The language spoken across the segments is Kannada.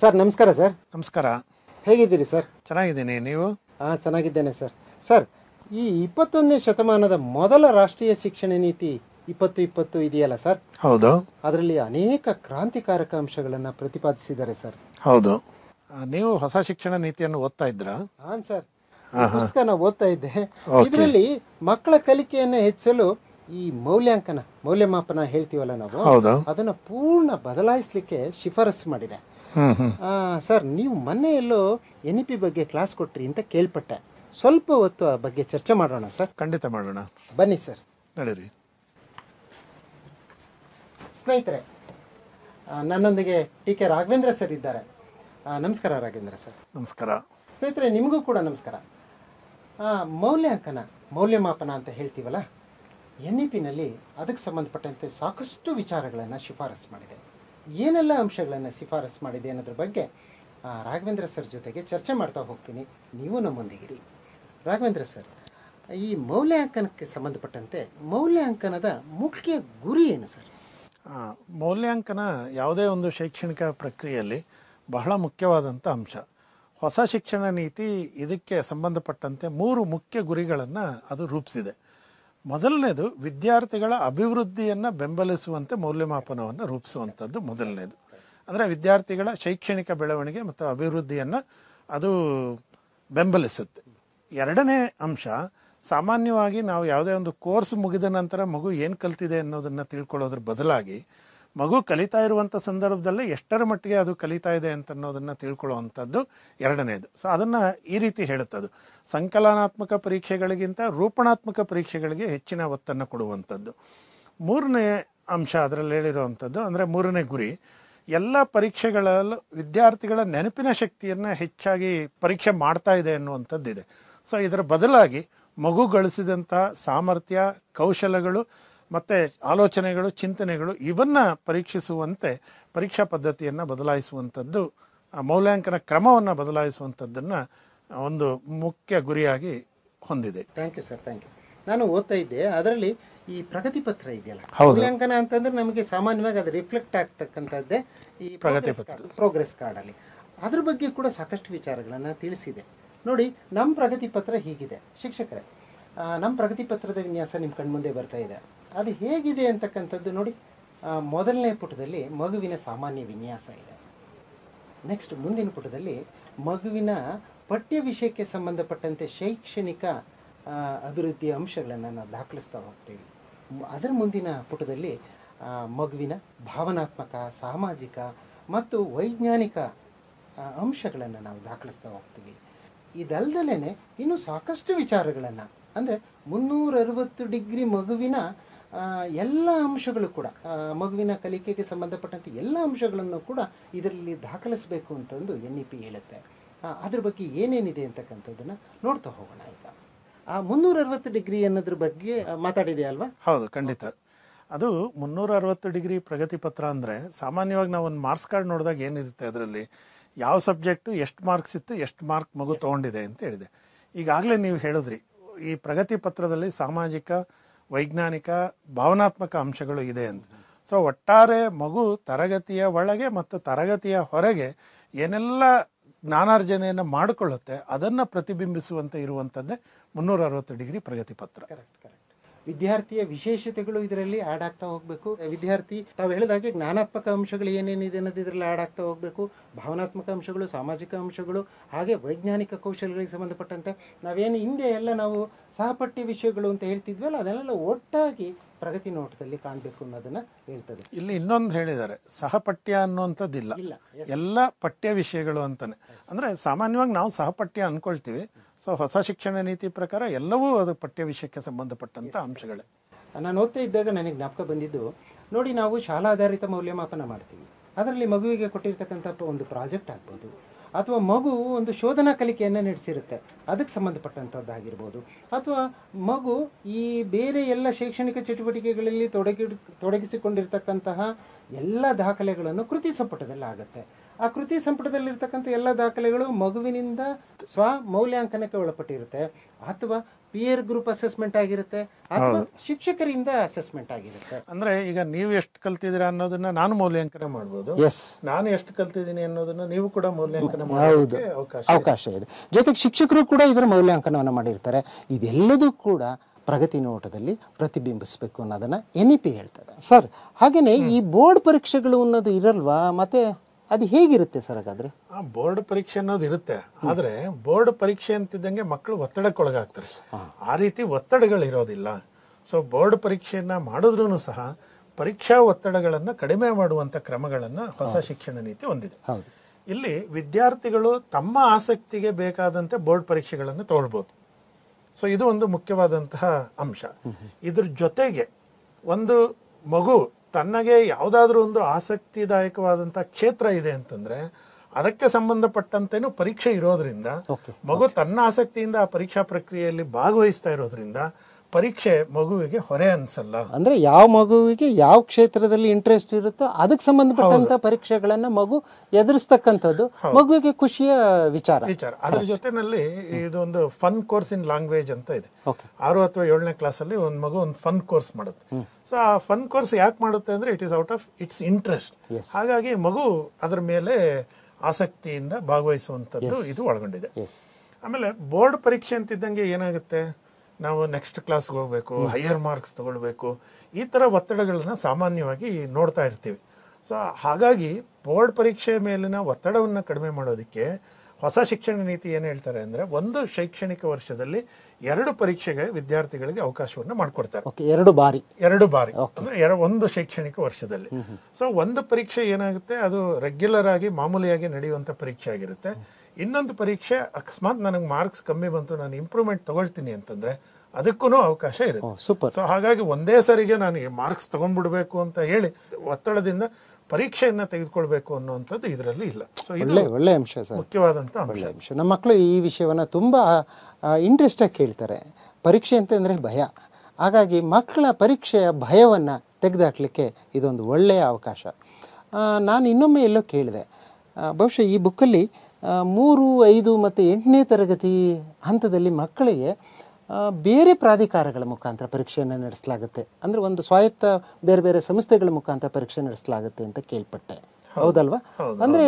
ಸರ್ ನಮಸ್ಕಾರ ಸರ್ ನಮಸ್ಕಾರ ಹೇಗಿದ್ದೀರಿ ಸರ್ ಚೆನ್ನಾಗಿದ್ದೀನಿ ನೀವು ಹಾ ಚೆನ್ನಾಗಿದ್ದೇನೆ ಸರ್ ಸರ್ ಈ ಇಪ್ಪತ್ತೊಂದನೇ ಶತಮಾನದ ಮೊದಲ ರಾಷ್ಟ್ರೀಯ ಶಿಕ್ಷಣ ನೀತಿ ಇಪ್ಪತ್ತು ಇಪ್ಪತ್ತು ಇದೆಯಲ್ಲ ಸರ್ ಹೌದು ಅದರಲ್ಲಿ ಅನೇಕ ಕ್ರಾಂತಿಕಾರಕ ಅಂಶಗಳನ್ನ ಪ್ರತಿಪಾದಿಸಿದ್ದಾರೆ ಸರ್ ಹೌದು ನೀವು ಹೊಸ ಶಿಕ್ಷಣ ನೀತಿಯನ್ನು ಓದ್ತಾ ಇದ್ರ ಹಾನ್ ಸರ್ ಪುಸ್ತಕ ಪುಸ್ತಕನ ಓದ್ತಾ ಇದ್ದೆ ಇದರಲ್ಲಿ ಮಕ್ಕಳ ಕಲಿಕೆಯನ್ನು ಹೆಚ್ಚಲು ಈ ಮೌಲ್ಯಾಂಕನ ಮೌಲ್ಯಮಾಪನ ಹೇಳ್ತೀವಲ್ಲ ನಾವು ಹೌದು ಅದನ್ನ ಪೂರ್ಣ ಬದಲಾಯಿಸಲಿಕ್ಕೆ ಶಿಫಾರಸು ಮಾಡಿದೆ ಸರ್ ನೀವು ಮೊನ್ನೆ ಎಲ್ಲೋ ಎನ್ ಇ ಪಿ ಬಗ್ಗೆ ಕ್ಲಾಸ್ ಕೊಟ್ರಿ ಅಂತ ಕೇಳ್ಪಟ್ಟೆ ಸ್ವಲ್ಪ ಹೊತ್ತು ಆ ಬಗ್ಗೆ ಚರ್ಚೆ ಮಾಡೋಣ ಸರ್ ಖಂಡಿತ ಮಾಡೋಣ ಬನ್ನಿ ಸರ್ ನಡೀರಿ ಸ್ನೇಹಿತರೆ ನನ್ನೊಂದಿಗೆ ಟಿ ಕೆ ರಾಘವೇಂದ್ರ ಸರ್ ಇದ್ದಾರೆ ನಮಸ್ಕಾರ ರಾಘವೇಂದ್ರ ಸರ್ ನಮಸ್ಕಾರ ಸ್ನೇಹಿತರೆ ನಿಮಗೂ ಕೂಡ ನಮಸ್ಕಾರ ಮೌಲ್ಯಾಂಕನ ಮೌಲ್ಯಮಾಪನ ಅಂತ ಹೇಳ್ತೀವಲ್ಲ ಎನ್ ಇ ಪಿನಲ್ಲಿ ಅದಕ್ಕೆ ಸಂಬಂಧಪಟ್ಟಂತೆ ಸಾಕಷ್ಟು ವಿಚಾರಗಳನ್ನು ಶಿಫಾರಸು ಮಾಡಿದೆ ಏನೆಲ್ಲ ಅಂಶಗಳನ್ನು ಶಿಫಾರಸು ಮಾಡಿದೆ ಅನ್ನೋದ್ರ ಬಗ್ಗೆ ರಾಘವೇಂದ್ರ ಸರ್ ಜೊತೆಗೆ ಚರ್ಚೆ ಮಾಡ್ತಾ ಹೋಗ್ತೀನಿ ನೀವು ನಮ್ಮೊಂದಿಗಿರಿ ರಾಘವೇಂದ್ರ ಸರ್ ಈ ಮೌಲ್ಯಾಂಕನಕ್ಕೆ ಸಂಬಂಧಪಟ್ಟಂತೆ ಮೌಲ್ಯಾಂಕನದ ಮುಖ್ಯ ಗುರಿ ಏನು ಸರ್ ಮೌಲ್ಯಾಂಕನ ಯಾವುದೇ ಒಂದು ಶೈಕ್ಷಣಿಕ ಪ್ರಕ್ರಿಯೆಯಲ್ಲಿ ಬಹಳ ಮುಖ್ಯವಾದಂಥ ಅಂಶ ಹೊಸ ಶಿಕ್ಷಣ ನೀತಿ ಇದಕ್ಕೆ ಸಂಬಂಧಪಟ್ಟಂತೆ ಮೂರು ಮುಖ್ಯ ಗುರಿಗಳನ್ನು ಅದು ರೂಪಿಸಿದೆ ಮೊದಲನೇದು ವಿದ್ಯಾರ್ಥಿಗಳ ಅಭಿವೃದ್ಧಿಯನ್ನು ಬೆಂಬಲಿಸುವಂತೆ ಮೌಲ್ಯಮಾಪನವನ್ನು ರೂಪಿಸುವಂಥದ್ದು ಮೊದಲನೇದು ಅಂದರೆ ವಿದ್ಯಾರ್ಥಿಗಳ ಶೈಕ್ಷಣಿಕ ಬೆಳವಣಿಗೆ ಮತ್ತು ಅಭಿವೃದ್ಧಿಯನ್ನು ಅದು ಬೆಂಬಲಿಸುತ್ತೆ ಎರಡನೇ ಅಂಶ ಸಾಮಾನ್ಯವಾಗಿ ನಾವು ಯಾವುದೇ ಒಂದು ಕೋರ್ಸ್ ಮುಗಿದ ನಂತರ ಮಗು ಏನು ಕಲ್ತಿದೆ ಅನ್ನೋದನ್ನು ತಿಳ್ಕೊಳ್ಳೋದ್ರ ಬದಲಾಗಿ ಮಗು ಕಲಿತಾ ಇರುವಂಥ ಸಂದರ್ಭದಲ್ಲೇ ಎಷ್ಟರ ಮಟ್ಟಿಗೆ ಅದು ಕಲಿತಾ ಇದೆ ಅಂತ ಅನ್ನೋದನ್ನು ತಿಳ್ಕೊಳ್ಳುವಂಥದ್ದು ಎರಡನೇದು ಸೊ ಅದನ್ನು ಈ ರೀತಿ ಹೇಳುತ್ತದು ಸಂಕಲನಾತ್ಮಕ ಪರೀಕ್ಷೆಗಳಿಗಿಂತ ರೂಪಣಾತ್ಮಕ ಪರೀಕ್ಷೆಗಳಿಗೆ ಹೆಚ್ಚಿನ ಒತ್ತನ್ನು ಕೊಡುವಂಥದ್ದು ಮೂರನೇ ಅಂಶ ಅದರಲ್ಲಿ ಹೇಳಿರುವಂಥದ್ದು ಅಂದರೆ ಮೂರನೇ ಗುರಿ ಎಲ್ಲ ಪರೀಕ್ಷೆಗಳಲ್ಲೂ ವಿದ್ಯಾರ್ಥಿಗಳ ನೆನಪಿನ ಶಕ್ತಿಯನ್ನು ಹೆಚ್ಚಾಗಿ ಪರೀಕ್ಷೆ ಮಾಡ್ತಾ ಇದೆ ಅನ್ನುವಂಥದ್ದಿದೆ ಸೊ ಇದರ ಬದಲಾಗಿ ಮಗು ಗಳಿಸಿದಂಥ ಸಾಮರ್ಥ್ಯ ಕೌಶಲಗಳು ಮತ್ತೆ ಆಲೋಚನೆಗಳು ಚಿಂತನೆಗಳು ಇವನ್ನ ಪರೀಕ್ಷಿಸುವಂತೆ ಪರೀಕ್ಷಾ ಪದ್ಧತಿಯನ್ನು ಬದಲಾಯಿಸುವಂಥದ್ದು ಮೌಲ್ಯಾಂಕನ ಕ್ರಮವನ್ನು ಬದಲಾಯಿಸುವಂಥದ್ದನ್ನು ಒಂದು ಮುಖ್ಯ ಗುರಿಯಾಗಿ ಹೊಂದಿದೆ thank you sir thank you ನಾನು ಓದ್ತಾ ಇದ್ದೆ ಅದರಲ್ಲಿ ಈ ಪ್ರಗತಿ ಪತ್ರ ಇದೆಯಲ್ಲ ಮೌಲ್ಯಾಂಕನ ಅಂತಂದ್ರೆ ನಮಗೆ ಸಾಮಾನ್ಯವಾಗಿ ಅದು ರಿಫ್ಲೆಕ್ಟ್ ಆಗ್ತಕ್ಕಂಥದ್ದೇ ಈ ಪ್ರಗತಿ ಪತ್ರ ಪ್ರೋಗ್ರೆಸ್ ಅಲ್ಲಿ ಅದ್ರ ಬಗ್ಗೆ ಕೂಡ ಸಾಕಷ್ಟು ವಿಚಾರಗಳನ್ನು ತಿಳಿಸಿದೆ ನೋಡಿ ನಮ್ಮ ಪ್ರಗತಿ ಪತ್ರ ಹೀಗಿದೆ ಶಿಕ್ಷಕರೇ ನಮ್ಮ ಪ್ರಗತಿ ಪತ್ರದ ವಿನ್ಯಾಸ ನಿಮ್ಮ ಕಣ್ಮುಂದೆ ಬರ್ತಾ ಇದೆ ಅದು ಹೇಗಿದೆ ಅಂತಕ್ಕಂಥದ್ದು ನೋಡಿ ಮೊದಲನೇ ಪುಟದಲ್ಲಿ ಮಗುವಿನ ಸಾಮಾನ್ಯ ವಿನ್ಯಾಸ ಇದೆ ನೆಕ್ಸ್ಟ್ ಮುಂದಿನ ಪುಟದಲ್ಲಿ ಮಗುವಿನ ಪಠ್ಯ ವಿಷಯಕ್ಕೆ ಸಂಬಂಧಪಟ್ಟಂತೆ ಶೈಕ್ಷಣಿಕ ಅಭಿವೃದ್ಧಿಯ ಅಂಶಗಳನ್ನು ನಾವು ದಾಖಲಿಸ್ತಾ ಹೋಗ್ತೀವಿ ಅದರ ಮುಂದಿನ ಪುಟದಲ್ಲಿ ಮಗುವಿನ ಭಾವನಾತ್ಮಕ ಸಾಮಾಜಿಕ ಮತ್ತು ವೈಜ್ಞಾನಿಕ ಅಂಶಗಳನ್ನು ನಾವು ದಾಖಲಿಸ್ತಾ ಹೋಗ್ತೀವಿ ಇದಲ್ದಲೇ ಇನ್ನೂ ಸಾಕಷ್ಟು ವಿಚಾರಗಳನ್ನು ಅಂದರೆ ಮುನ್ನೂರ ಅರವತ್ತು ಡಿಗ್ರಿ ಮಗುವಿನ ಎಲ್ಲ ಅಂಶಗಳು ಕೂಡ ಮಗುವಿನ ಕಲಿಕೆಗೆ ಸಂಬಂಧಪಟ್ಟಂತೆ ಎಲ್ಲ ಅಂಶಗಳನ್ನು ಕೂಡ ಇದರಲ್ಲಿ ದಾಖಲಿಸಬೇಕು ಅಂತಂದು ಎನ್ ಇ ಪಿ ಹೇಳುತ್ತೆ ಅದ್ರ ಬಗ್ಗೆ ಏನೇನಿದೆ ಅಂತಕ್ಕಂಥದ್ದನ್ನು ನೋಡ್ತಾ ಹೋಗೋಣ ಈಗ ಆ ಮುನ್ನೂರ ಅರವತ್ತು ಡಿಗ್ರಿ ಅನ್ನೋದ್ರ ಬಗ್ಗೆ ಮಾತಾಡಿದೆ ಅಲ್ವಾ ಹೌದು ಖಂಡಿತ ಅದು ಮುನ್ನೂರ ಅರವತ್ತು ಡಿಗ್ರಿ ಪ್ರಗತಿ ಪತ್ರ ಅಂದರೆ ಸಾಮಾನ್ಯವಾಗಿ ನಾವು ಒಂದು ಮಾರ್ಕ್ಸ್ ಕಾರ್ಡ್ ನೋಡಿದಾಗ ಏನಿರುತ್ತೆ ಅದರಲ್ಲಿ ಯಾವ ಸಬ್ಜೆಕ್ಟು ಎಷ್ಟು ಮಾರ್ಕ್ಸ್ ಇತ್ತು ಎಷ್ಟು ಮಾರ್ಕ್ ಮಗು ತಗೊಂಡಿದೆ ಅಂತ ಹೇಳಿದೆ ಈಗಾಗಲೇ ನೀವು ಹೇಳಿದ್ರಿ ಈ ಪ್ರಗತಿ ಪತ್ರದಲ್ಲಿ ಸಾಮಾಜಿಕ ವೈಜ್ಞಾನಿಕ ಭಾವನಾತ್ಮಕ ಅಂಶಗಳು ಇದೆ ಅಂತ ಸೊ ಒಟ್ಟಾರೆ ಮಗು ತರಗತಿಯ ಒಳಗೆ ಮತ್ತು ತರಗತಿಯ ಹೊರಗೆ ಏನೆಲ್ಲ ಜ್ಞಾನಾರ್ಜನೆಯನ್ನು ಮಾಡಿಕೊಳ್ಳುತ್ತೆ ಅದನ್ನು ಪ್ರತಿಬಿಂಬಿಸುವಂತೆ ಇರುವಂಥದ್ದೇ ಮುನ್ನೂರ ಅರವತ್ತು ಡಿಗ್ರಿ ಪ್ರಗತಿ ಪತ್ರ ವಿದ್ಯಾರ್ಥಿಯ ವಿಶೇಷತೆಗಳು ಇದರಲ್ಲಿ ಆಡ್ ಆಗ್ತಾ ಹೋಗಬೇಕು ವಿದ್ಯಾರ್ಥಿ ತಾವು ಹೇಳಿದಾಗೆ ಜ್ಞಾನಾತ್ಮಕ ಅಂಶಗಳು ಏನೇನಿದೆ ಅನ್ನೋದು ಇದರಲ್ಲಿ ಆಡ್ ಆಗ್ತಾ ಹೋಗಬೇಕು ಭಾವನಾತ್ಮಕ ಅಂಶಗಳು ಸಾಮಾಜಿಕ ಅಂಶಗಳು ಹಾಗೆ ವೈಜ್ಞಾನಿಕ ಕೌಶಲ್ಯಗಳಿಗೆ ಸಂಬಂಧಪಟ್ಟಂತೆ ನಾವೇನು ಹಿಂದೆ ಎಲ್ಲ ನಾವು ಸಹಪಠ್ಯ ವಿಷಯಗಳು ಅಂತ ಹೇಳ್ತಿದ್ವಲ್ಲ ಅದನ್ನೆಲ್ಲ ಒಟ್ಟಾಗಿ ಪ್ರಗತಿ ನೋಟದಲ್ಲಿ ಕಾಣಬೇಕು ಅನ್ನೋದನ್ನ ಹೇಳ್ತದೆ ಇಲ್ಲಿ ಇನ್ನೊಂದು ಹೇಳಿದ್ದಾರೆ ಸಹಪಠ್ಯ ಅನ್ನುವಂಥದ್ದಿಲ್ಲ ಎಲ್ಲ ಪಠ್ಯ ವಿಷಯಗಳು ಅಂತಾನೆ ಅಂದ್ರೆ ಸಾಮಾನ್ಯವಾಗಿ ನಾವು ಸಹಪಠ್ಯ ಅನ್ಕೊಳ್ತೀವಿ ಸೊ ಹೊಸ ಶಿಕ್ಷಣ ನೀತಿ ಪ್ರಕಾರ ಎಲ್ಲವೂ ಅದು ಪಠ್ಯ ವಿಷಯಕ್ಕೆ ಸಂಬಂಧಪಟ್ಟಂತ ಅಂಶಗಳೇ ನಾನು ಓದ್ತಾ ಇದ್ದಾಗ ನನಗೆ ಜ್ಞಾಪಕ ಬಂದಿದ್ದು ನೋಡಿ ನಾವು ಶಾಲಾಧಾರಿತ ಮೌಲ್ಯಮಾಪನ ಮಾಡ್ತೀವಿ ಅದರಲ್ಲಿ ಮಗುವಿಗೆ ಕೊಟ್ಟಿರ್ತಕ್ಕಂಥ ಒಂದು ಪ್ರಾಜೆಕ್ಟ್ ಆಗ್ಬೋದು ಅಥವಾ ಮಗು ಒಂದು ಶೋಧನಾ ಕಲಿಕೆಯನ್ನು ನಡೆಸಿರುತ್ತೆ ಅದಕ್ಕೆ ಸಂಬಂಧಪಟ್ಟಂಥದ್ದಾಗಿರ್ಬೋದು ಅಥವಾ ಮಗು ಈ ಬೇರೆ ಎಲ್ಲ ಶೈಕ್ಷಣಿಕ ಚಟುವಟಿಕೆಗಳಲ್ಲಿ ತೊಡಗಿ ತೊಡಗಿಸಿಕೊಂಡಿರ್ತಕ್ಕಂತಹ ಎಲ್ಲ ದಾಖಲೆಗಳನ್ನು ಕೃತಿ ಸಂಪುಟದಲ್ಲಿ ಆಗುತ್ತೆ ಆ ಕೃತಿ ಸಂಪುಟದಲ್ಲಿರ್ತಕ್ಕಂಥ ಎಲ್ಲ ದಾಖಲೆಗಳು ಮಗುವಿನಿಂದ ಸ್ವ ಮೌಲ್ಯಾಂಕನಕ್ಕೆ ಒಳಪಟ್ಟಿರುತ್ತೆ ಅಥವಾ ಪಿಯರ್ ಗ್ರೂಪ್ ಅಸೆಸ್ಮೆಂಟ್ ಆಗಿರುತ್ತೆ ಅಥವಾ ಶಿಕ್ಷಕರಿಂದ ಅಸೆಸ್ಮೆಂಟ್ ಆಗಿರುತ್ತೆ ಅಂದ್ರೆ ಈಗ ನೀವು ಎಷ್ಟು ಕಲ್ತಿದ್ದೀರಾ ಅನ್ನೋದನ್ನ ನಾನು ಮೌಲ್ಯಾಂಕನ ಮಾಡಬಹುದು ಎಸ್ ನಾನು ಎಷ್ಟು ಕಲ್ತಿದ್ದೀನಿ ಅನ್ನೋದನ್ನ ನೀವು ಕೂಡ ಮೌಲ್ಯಾಂಕನ ಹೌದು ಅವಕಾಶ ಇದೆ ಜೊತೆಗೆ ಶಿಕ್ಷಕರು ಕೂಡ ಇದರ ಮೌಲ್ಯಾಂಕನವನ್ನು ಮಾಡಿರ್ತಾರೆ ಇದೆಲ್ಲದೂ ಕೂಡ ಪ್ರಗತಿ ನೋಟದಲ್ಲಿ ಪ್ರತಿಬಿಂಬಿಸಬೇಕು ಅನ್ನೋದನ್ನ ಎನ್ ಇ ಪಿ ಹೇಳ್ತದೆ ಸರ್ ಹಾಗೇನೆ ಈ ಬೋರ್ಡ್ ಪರೀಕ್ಷೆಗಳು ಅನ್ನೋದು ಇರಲ್ವಾ ಮತ್ತೆ ಅದು ಹೇಗಿರುತ್ತೆ ಸರ್ ಹಾಗಾದ್ರೆ ಬೋರ್ಡ್ ಪರೀಕ್ಷೆ ಅನ್ನೋದು ಇರುತ್ತೆ ಆದರೆ ಬೋರ್ಡ್ ಪರೀಕ್ಷೆ ಅಂತಿದ್ದಂಗೆ ಮಕ್ಕಳು ಒತ್ತಡಕ್ಕೊಳಗಾಗ್ತಾರೆ ಆ ರೀತಿ ಒತ್ತಡಗಳು ಇರೋದಿಲ್ಲ ಸೊ ಬೋರ್ಡ್ ಪರೀಕ್ಷೆಯನ್ನು ಮಾಡಿದ್ರೂ ಸಹ ಪರೀಕ್ಷಾ ಒತ್ತಡಗಳನ್ನು ಕಡಿಮೆ ಮಾಡುವಂಥ ಕ್ರಮಗಳನ್ನು ಹೊಸ ಶಿಕ್ಷಣ ನೀತಿ ಹೊಂದಿದೆ ಇಲ್ಲಿ ವಿದ್ಯಾರ್ಥಿಗಳು ತಮ್ಮ ಆಸಕ್ತಿಗೆ ಬೇಕಾದಂತೆ ಬೋರ್ಡ್ ಪರೀಕ್ಷೆಗಳನ್ನು ತಗೊಳ್ಬೋದು ಸೊ ಇದು ಒಂದು ಮುಖ್ಯವಾದಂತಹ ಅಂಶ ಇದ್ರ ಜೊತೆಗೆ ಒಂದು ಮಗು ತನ್ನಗೆ ಯಾವುದಾದ್ರೂ ಒಂದು ಆಸಕ್ತಿದಾಯಕವಾದಂತಹ ಕ್ಷೇತ್ರ ಇದೆ ಅಂತಂದ್ರೆ ಅದಕ್ಕೆ ಸಂಬಂಧಪಟ್ಟಂತೇನು ಪರೀಕ್ಷೆ ಇರೋದ್ರಿಂದ ಮಗು ತನ್ನ ಆಸಕ್ತಿಯಿಂದ ಆ ಪರೀಕ್ಷಾ ಪ್ರಕ್ರಿಯೆಯಲ್ಲಿ ಭಾಗವಹಿಸ್ತಾ ಇರೋದ್ರಿಂದ ಪರೀಕ್ಷೆ ಮಗುವಿಗೆ ಹೊರೆ ಅನ್ಸಲ್ಲ ಅಂದ್ರೆ ಯಾವ ಮಗುವಿಗೆ ಯಾವ ಕ್ಷೇತ್ರದಲ್ಲಿ ಇಂಟ್ರೆಸ್ಟ್ ಇರುತ್ತೋ ಅದಕ್ಕೆ ಸಂಬಂಧಪಟ್ಟಂತ ಪರೀಕ್ಷೆಗಳನ್ನ ಮಗು ಎದುರಿಸ್ತಕ್ಕಂಥದ್ದು ಮಗುವಿಗೆ ಖುಷಿಯ ವಿಚಾರ ವಿಚಾರ ಅದ್ರ ಜೊತೆನಲ್ಲಿ ಇದೊಂದು ಫನ್ ಕೋರ್ಸ್ ಇನ್ ಲ್ಯಾಂಗ್ವೇಜ್ ಅಂತ ಇದೆ ಆರು ಅಥವಾ ಏಳನೇ ಕ್ಲಾಸಲ್ಲಿ ಒಂದು ಮಗು ಒಂದು ಫನ್ ಕೋರ್ಸ್ ಮಾಡುತ್ತೆ ಸೊ ಆ ಫನ್ ಕೋರ್ಸ್ ಯಾಕೆ ಮಾಡುತ್ತೆ ಅಂದ್ರೆ it is out of its interest ಹಾಗಾಗಿ ಮಗು ಅದರ ಮೇಲೆ ಆಸಕ್ತಿಯಿಂದ ಭಾಗವಹಿಸುವಂತದ್ದು ಇದು ಒಳಗೊಂಡಿದೆ ಆಮೇಲೆ ಬೋರ್ಡ್ ಪರೀಕ್ಷೆ ಅಂತಿದ್ದಂಗೆ ಏನಾಗುತ್ತೆ ನಾವು ನೆಕ್ಸ್ಟ್ ಕ್ಲಾಸ್ಗೆ ಹೋಗಬೇಕು ಹೈಯರ್ ಮಾರ್ಕ್ಸ್ ತಗೊಳ್ಬೇಕು ಈ ಥರ ಒತ್ತಡಗಳನ್ನ ಸಾಮಾನ್ಯವಾಗಿ ನೋಡ್ತಾ ಇರ್ತೀವಿ ಸೊ ಹಾಗಾಗಿ ಬೋರ್ಡ್ ಪರೀಕ್ಷೆ ಮೇಲಿನ ಒತ್ತಡವನ್ನು ಕಡಿಮೆ ಮಾಡೋದಕ್ಕೆ ಹೊಸ ಶಿಕ್ಷಣ ನೀತಿ ಏನು ಹೇಳ್ತಾರೆ ಅಂದರೆ ಒಂದು ಶೈಕ್ಷಣಿಕ ವರ್ಷದಲ್ಲಿ ಎರಡು ಪರೀಕ್ಷೆಗೆ ವಿದ್ಯಾರ್ಥಿಗಳಿಗೆ ಅವಕಾಶವನ್ನು ಮಾಡಿಕೊಡ್ತಾರೆ ಎರಡು ಬಾರಿ ಎರಡು ಬಾರಿ ಅಂದ್ರೆ ಒಂದು ಶೈಕ್ಷಣಿಕ ವರ್ಷದಲ್ಲಿ ಸೊ ಒಂದು ಪರೀಕ್ಷೆ ಏನಾಗುತ್ತೆ ಅದು ರೆಗ್ಯುಲರ್ ಆಗಿ ಮಾಮೂಲಿಯಾಗಿ ನಡೆಯುವಂಥ ಪರೀಕ್ಷೆ ಆಗಿರುತ್ತೆ ಇನ್ನೊಂದು ಪರೀಕ್ಷೆ ಅಕಸ್ಮಾತ್ ನನಗೆ ಮಾರ್ಕ್ಸ್ ಕಮ್ಮಿ ಬಂತು ನಾನು ಇಂಪ್ರೂವ್ಮೆಂಟ್ ತಗೊಳ್ತೀನಿ ಅಂತಂದ್ರೆ ಅದಕ್ಕೂ ಅವಕಾಶ ಇರುತ್ತೆ ಸೂಪರ್ ಸೊ ಹಾಗಾಗಿ ಒಂದೇ ಸರಿಗೆ ನಾನು ಮಾರ್ಕ್ಸ್ ತಗೊಂಡ್ಬಿಡ್ಬೇಕು ಅಂತ ಹೇಳಿ ಒತ್ತಡದಿಂದ ಪರೀಕ್ಷೆಯನ್ನ ತೆಗೆದುಕೊಳ್ಬೇಕು ಅನ್ನುವಂಥದ್ದು ಇದರಲ್ಲಿ ಇಲ್ಲ ಸೊ ಒಳ್ಳೆ ಒಳ್ಳೆ ಅಂಶ ಸರ್ ಒಳ್ಳೆ ಅಂಶ ನಮ್ಮ ಮಕ್ಕಳು ಈ ವಿಷಯವನ್ನ ತುಂಬಾ ಇಂಟ್ರೆಸ್ಟ್ ಆಗಿ ಕೇಳ್ತಾರೆ ಪರೀಕ್ಷೆ ಅಂದ್ರೆ ಭಯ ಹಾಗಾಗಿ ಮಕ್ಕಳ ಪರೀಕ್ಷೆಯ ಭಯವನ್ನ ತೆಗೆದುಹಾಕ್ಲಿಕ್ಕೆ ಇದೊಂದು ಒಳ್ಳೆಯ ಅವಕಾಶ ನಾನು ಇನ್ನೊಮ್ಮೆ ಎಲ್ಲೋ ಕೇಳಿದೆ ಬಹುಶಃ ಈ ಬುಕ್ಕಲ್ಲಿ ಮೂರು ಐದು ಮತ್ತು ಎಂಟನೇ ತರಗತಿ ಹಂತದಲ್ಲಿ ಮಕ್ಕಳಿಗೆ ಬೇರೆ ಪ್ರಾಧಿಕಾರಗಳ ಮುಖಾಂತರ ಪರೀಕ್ಷೆಯನ್ನು ನಡೆಸಲಾಗುತ್ತೆ ಅಂದರೆ ಒಂದು ಸ್ವಾಯತ್ತ ಬೇರೆ ಬೇರೆ ಸಂಸ್ಥೆಗಳ ಮುಖಾಂತರ ಪರೀಕ್ಷೆ ನಡೆಸಲಾಗುತ್ತೆ ಅಂತ ಕೇಳ್ಪಟ್ಟೆ ಹೌದಲ್ವಾ ಅಂದರೆ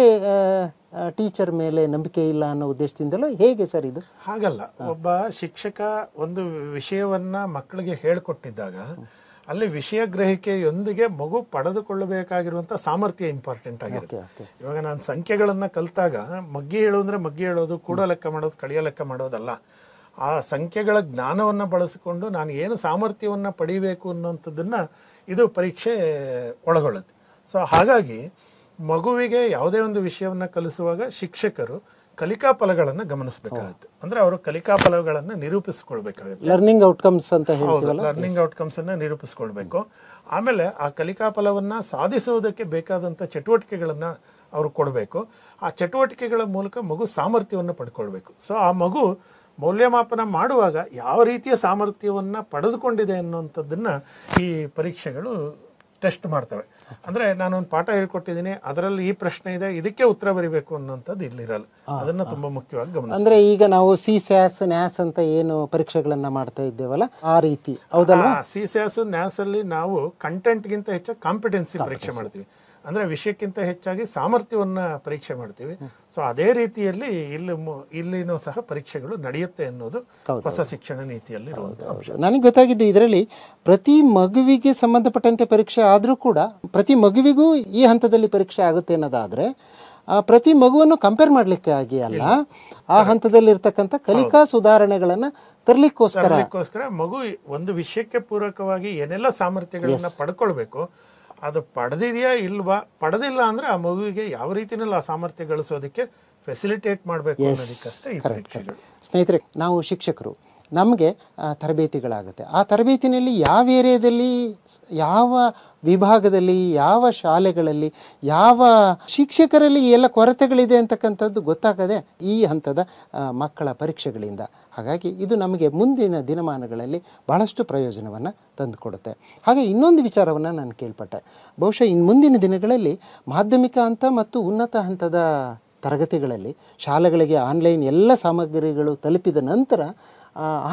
ಟೀಚರ್ ಮೇಲೆ ನಂಬಿಕೆ ಇಲ್ಲ ಅನ್ನೋ ಉದ್ದೇಶದಿಂದಲೂ ಹೇಗೆ ಸರ್ ಇದು ಹಾಗಲ್ಲ ಒಬ್ಬ ಶಿಕ್ಷಕ ಒಂದು ವಿಷಯವನ್ನ ಮಕ್ಕಳಿಗೆ ಹೇಳಿಕೊಟ್ಟಿದ್ದಾಗ ಅಲ್ಲಿ ವಿಷಯ ಗ್ರಹಿಕೆಯೊಂದಿಗೆ ಮಗು ಪಡೆದುಕೊಳ್ಳಬೇಕಾಗಿರುವಂಥ ಸಾಮರ್ಥ್ಯ ಇಂಪಾರ್ಟೆಂಟ್ ಆಗಿರುತ್ತೆ ಇವಾಗ ನಾನು ಸಂಖ್ಯೆಗಳನ್ನು ಕಲಿತಾಗ ಮಗ್ಗಿ ಹೇಳು ಅಂದರೆ ಮಗ್ಗಿ ಹೇಳೋದು ಕೂಡ ಲೆಕ್ಕ ಮಾಡೋದು ಕಳಿಯ ಲೆಕ್ಕ ಮಾಡೋದಲ್ಲ ಆ ಸಂಖ್ಯೆಗಳ ಜ್ಞಾನವನ್ನು ಬಳಸಿಕೊಂಡು ನಾನು ಏನು ಸಾಮರ್ಥ್ಯವನ್ನು ಪಡಿಬೇಕು ಅನ್ನೋಂಥದ್ದನ್ನು ಇದು ಪರೀಕ್ಷೆ ಒಳಗೊಳ್ಳುತ್ತೆ ಸೊ ಹಾಗಾಗಿ ಮಗುವಿಗೆ ಯಾವುದೇ ಒಂದು ವಿಷಯವನ್ನು ಕಲಿಸುವಾಗ ಶಿಕ್ಷಕರು ಕಲಿಕಾ ಫಲಗಳನ್ನು ಗಮನಿಸಬೇಕಾಗುತ್ತೆ ಅಂದ್ರೆ ಅವರು ಕಲಿಕಾ ಫಲಗಳನ್ನು ನಿರೂಪಿಸಿಕೊಳ್ಬೇಕಾಗುತ್ತೆ ಲರ್ನಿಂಗ್ ಔಟ್ಕಮ್ಸ್ ಅಂತ ಲರ್ನಿಂಗ್ ಔಟ್ಕಮ್ಸ್ ಅನ್ನ ನಿರೂಪಿಸಿಕೊಳ್ಬೇಕು ಆಮೇಲೆ ಆ ಕಲಿಕಾ ಫಲವನ್ನ ಸಾಧಿಸುವುದಕ್ಕೆ ಬೇಕಾದಂಥ ಚಟುವಟಿಕೆಗಳನ್ನು ಅವರು ಕೊಡಬೇಕು ಆ ಚಟುವಟಿಕೆಗಳ ಮೂಲಕ ಮಗು ಸಾಮರ್ಥ್ಯವನ್ನು ಪಡ್ಕೊಳ್ಬೇಕು ಸೊ ಆ ಮಗು ಮೌಲ್ಯಮಾಪನ ಮಾಡುವಾಗ ಯಾವ ರೀತಿಯ ಸಾಮರ್ಥ್ಯವನ್ನು ಪಡೆದುಕೊಂಡಿದೆ ಅನ್ನುವಂಥದ್ದನ್ನು ಈ ಪರೀಕ್ಷೆಗಳು ಟೆಸ್ಟ್ ಮಾಡ್ತವೆ ನಾನು ನಾನೊಂದು ಪಾಠ ಹೇಳ್ಕೊಟ್ಟಿದ್ದೀನಿ ಅದರಲ್ಲಿ ಈ ಪ್ರಶ್ನೆ ಇದೆ ಇದಕ್ಕೆ ಉತ್ತರ ಬರಿಬೇಕು ಅನ್ನೋಂಥದ್ದು ಇಲ್ಲಿರಲ್ಲ ಅದನ್ನ ತುಂಬಾ ಮುಖ್ಯವಾಗಿ ಗಮನ ಅಂದ್ರೆ ಈಗ ನಾವು ಸಿ ಸ್ಯಾಸ್ ನ್ಯಾಸ್ ಅಂತ ಏನು ಪರೀಕ್ಷೆಗಳನ್ನ ಮಾಡ್ತಾ ಇದ್ದೇವಲ್ಲ ಆ ರೀತಿ ಹೌದಲ್ಲ ಸಿ ಸ್ಯಾಸ್ ನ್ಯಾಸಲ್ಲಿ ನಾವು ಕಂಟೆಂಟ್ ಗಿಂತ ಹೆಚ್ಚು ಕಾಂಪಿಟೆನ್ಸಿ ಪರೀಕ್ಷೆ ಮಾಡ್ತೀವಿ ಅಂದ್ರೆ ವಿಷಯಕ್ಕಿಂತ ಹೆಚ್ಚಾಗಿ ಸಾಮರ್ಥ್ಯವನ್ನ ಪರೀಕ್ಷೆ ಮಾಡ್ತೀವಿ ಸೊ ಅದೇ ರೀತಿಯಲ್ಲಿ ಇಲ್ಲಿ ಇಲ್ಲಿನೂ ಸಹ ಪರೀಕ್ಷೆಗಳು ನಡೆಯುತ್ತೆ ಅನ್ನೋದು ಹೊಸ ಶಿಕ್ಷಣ ನೀತಿಯಲ್ಲಿ ಅಂಶ ನನಗೆ ಗೊತ್ತಾಗಿದ್ದು ಇದರಲ್ಲಿ ಪ್ರತಿ ಮಗುವಿಗೆ ಸಂಬಂಧಪಟ್ಟಂತೆ ಪರೀಕ್ಷೆ ಆದರೂ ಕೂಡ ಪ್ರತಿ ಮಗುವಿಗೂ ಈ ಹಂತದಲ್ಲಿ ಪರೀಕ್ಷೆ ಆಗುತ್ತೆ ಅನ್ನೋದಾದರೆ ಪ್ರತಿ ಮಗುವನ್ನು ಕಂಪೇರ್ ಮಾಡಲಿಕ್ಕೆ ಆಗಿ ಅಲ್ಲ ಆ ಹಂತದಲ್ಲಿ ಇರ್ತಕ್ಕಂಥ ಕಲಿಕಾ ಸುಧಾರಣೆಗಳನ್ನು ತರಲಿಕ್ಕೋಸ್ಕರ ಮಗು ಒಂದು ವಿಷಯಕ್ಕೆ ಪೂರಕವಾಗಿ ಏನೆಲ್ಲ ಸಾಮರ್ಥ್ಯಗಳನ್ನ ಪಡ್ಕೊಳ್ಬೇಕು ಅದು ಪಡೆದಿದೆಯಾ ಇಲ್ವಾ ಪಡೆದಿಲ್ಲ ಅಂದ್ರೆ ಆ ಮಗುವಿಗೆ ಯಾವ ರೀತಿನಲ್ಲಿ ಆ ಸಾಮರ್ಥ್ಯ ಗಳಿಸೋದಕ್ಕೆ ಫೆಸಿಲಿಟೇಟ್ ಮಾಡಬೇಕು ಸ್ನೇಹಿತರೆ ನಾವು ಶಿಕ್ಷಕರು ನಮಗೆ ತರಬೇತಿಗಳಾಗುತ್ತೆ ಆ ತರಬೇತಿನಲ್ಲಿ ಯಾವ ಏರಿಯಾದಲ್ಲಿ ಯಾವ ವಿಭಾಗದಲ್ಲಿ ಯಾವ ಶಾಲೆಗಳಲ್ಲಿ ಯಾವ ಶಿಕ್ಷಕರಲ್ಲಿ ಎಲ್ಲ ಕೊರತೆಗಳಿದೆ ಅಂತಕ್ಕಂಥದ್ದು ಗೊತ್ತಾಗದೆ ಈ ಹಂತದ ಮಕ್ಕಳ ಪರೀಕ್ಷೆಗಳಿಂದ ಹಾಗಾಗಿ ಇದು ನಮಗೆ ಮುಂದಿನ ದಿನಮಾನಗಳಲ್ಲಿ ಬಹಳಷ್ಟು ಪ್ರಯೋಜನವನ್ನು ತಂದುಕೊಡುತ್ತೆ ಹಾಗೆ ಇನ್ನೊಂದು ವಿಚಾರವನ್ನು ನಾನು ಕೇಳ್ಪಟ್ಟೆ ಬಹುಶಃ ಇನ್ನು ಮುಂದಿನ ದಿನಗಳಲ್ಲಿ ಮಾಧ್ಯಮಿಕ ಹಂತ ಮತ್ತು ಉನ್ನತ ಹಂತದ ತರಗತಿಗಳಲ್ಲಿ ಶಾಲೆಗಳಿಗೆ ಆನ್ಲೈನ್ ಎಲ್ಲ ಸಾಮಗ್ರಿಗಳು ತಲುಪಿದ ನಂತರ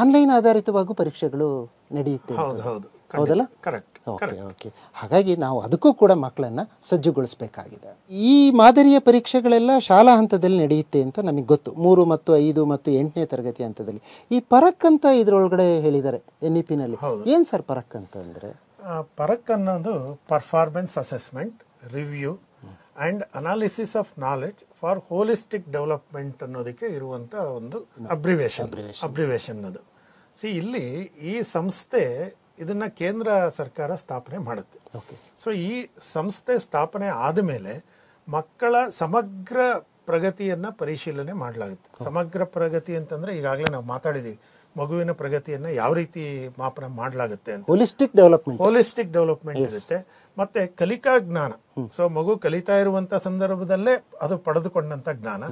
ಆನ್ಲೈನ್ ಆಧಾರಿತವಾಗೂ ಪರೀಕ್ಷೆಗಳು ನಡೆಯುತ್ತೆ ಹೌದಲ್ಲ ಕರೆಕ್ಟ್ ಓಕೆ ಓಕೆ ಹಾಗಾಗಿ ನಾವು ಅದಕ್ಕೂ ಕೂಡ ಮಕ್ಕಳನ್ನ ಸಜ್ಜುಗೊಳಿಸಬೇಕಾಗಿದೆ ಈ ಮಾದರಿಯ ಪರೀಕ್ಷೆಗಳೆಲ್ಲ ಶಾಲಾ ಹಂತದಲ್ಲಿ ನಡೆಯುತ್ತೆ ಅಂತ ನಮಗೆ ಗೊತ್ತು ಮೂರು ಮತ್ತು ಐದು ಮತ್ತು ಎಂಟನೇ ತರಗತಿ ಹಂತದಲ್ಲಿ ಈ ಪರಕ್ ಅಂತ ಇದರೊಳಗಡೆ ಹೇಳಿದ್ದಾರೆ ಎನ್ ಇ ಪಿನಲ್ಲಿ ಏನು ಸರ್ ಪರಕ್ ಅಂತಂದರೆ ಪರಕ್ ಅನ್ನೋದು performance assessment review and analysis of knowledge for holistic development ಅನ್ನೋದಕ್ಕೆ ಇರುವಂತ ಒಂದು ಅಬ್ರಿವೇಶನ್ ಅಬ್ರಿವೇಶನ್ ಅದು ಸಿ ಇಲ್ಲಿ ಈ ಸಂಸ್ಥೆ ಇದನ್ನ ಕೇಂದ್ರ ಸರ್ಕಾರ ಸ್ಥಾಪನೆ ಮಾಡುತ್ತೆ ಸೊ ಈ ಸಂಸ್ಥೆ ಸ್ಥಾಪನೆ ಆದಮೇಲೆ ಮಕ್ಕಳ ಸಮಗ್ರ ಪ್ರಗತಿಯನ್ನ ಪರಿಶೀಲನೆ ಮಾಡಲಾಗುತ್ತೆ ಸಮಗ್ರ ಪ್ರಗತಿ ಅಂತಂದ್ರೆ ಈಗಾಗಲೇ ನಾವು ಮಾತಾಡಿದೀವಿ ಮಗುವಿನ ಪ್ರಗತಿಯನ್ನು ಯಾವ ರೀತಿ ಮಾಪನ ಮಾಡಲಾಗುತ್ತೆ ಅಂತ ಹೋಲಿಸ್ಟಿಕ್ ಡೆವಲಪ್ಮೆಂಟ್ ಡೆವಲಪ್ಮೆಂಟ್ ಇರುತ್ತೆ ಮತ್ತೆ ಕಲಿಕಾ ಜ್ಞಾನ ಸೊ ಮಗು ಕಲಿತಾ ಇರುವಂತ ಸಂದರ್ಭದಲ್ಲೇ ಅದು ಪಡೆದುಕೊಂಡಂತ ಜ್ಞಾನ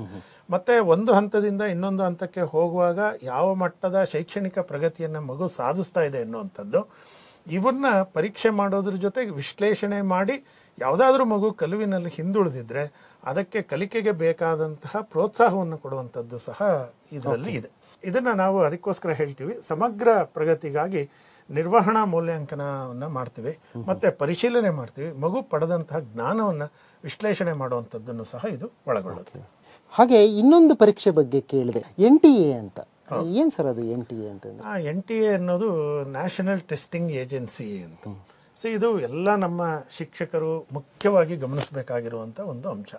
ಮತ್ತೆ ಒಂದು ಹಂತದಿಂದ ಇನ್ನೊಂದು ಹಂತಕ್ಕೆ ಹೋಗುವಾಗ ಯಾವ ಮಟ್ಟದ ಶೈಕ್ಷಣಿಕ ಪ್ರಗತಿಯನ್ನ ಮಗು ಸಾಧಿಸ್ತಾ ಇದೆ ಅನ್ನುವಂಥದ್ದು ಇವನ್ನ ಪರೀಕ್ಷೆ ಮಾಡೋದ್ರ ಜೊತೆಗೆ ವಿಶ್ಲೇಷಣೆ ಮಾಡಿ ಯಾವುದಾದ್ರೂ ಮಗು ಕಲುವಿನಲ್ಲಿ ಹಿಂದುಳಿದಿದ್ರೆ ಅದಕ್ಕೆ ಕಲಿಕೆಗೆ ಬೇಕಾದಂತಹ ಪ್ರೋತ್ಸಾಹವನ್ನು ಕೊಡುವಂಥದ್ದು ಸಹ ಇದರಲ್ಲಿ ಇದೆ ಇದನ್ನು ನಾವು ಅದಕ್ಕೋಸ್ಕರ ಹೇಳ್ತೀವಿ ಸಮಗ್ರ ಪ್ರಗತಿಗಾಗಿ ನಿರ್ವಹಣಾ ಮೌಲ್ಯಾಂಕನವನ್ನು ಮಾಡ್ತೀವಿ ಮತ್ತೆ ಪರಿಶೀಲನೆ ಮಾಡ್ತೀವಿ ಮಗು ಪಡೆದಂತಹ ಜ್ಞಾನವನ್ನು ವಿಶ್ಲೇಷಣೆ ಮಾಡುವಂಥದ್ದನ್ನು ಸಹ ಇದು ಒಳಗೊಳ್ಳುತ್ತೆ ಹಾಗೆ ಇನ್ನೊಂದು ಪರೀಕ್ಷೆ ಬಗ್ಗೆ ಕೇಳಿದೆ ಎನ್ ಟಿ ಎ ಅಂತ ಏನ್ ಸರ್ ಅದು ಎನ್ ಟಿ ಎ ಅಂತ ಎನ್ ಟಿ ಎ ಅನ್ನೋದು ನ್ಯಾಷನಲ್ ಟೆಸ್ಟಿಂಗ್ ಏಜೆನ್ಸಿ ಅಂತ ಸೊ ಇದು ಎಲ್ಲ ನಮ್ಮ ಶಿಕ್ಷಕರು ಮುಖ್ಯವಾಗಿ ಗಮನಿಸಬೇಕಾಗಿರುವಂತಹ ಒಂದು ಅಂಶ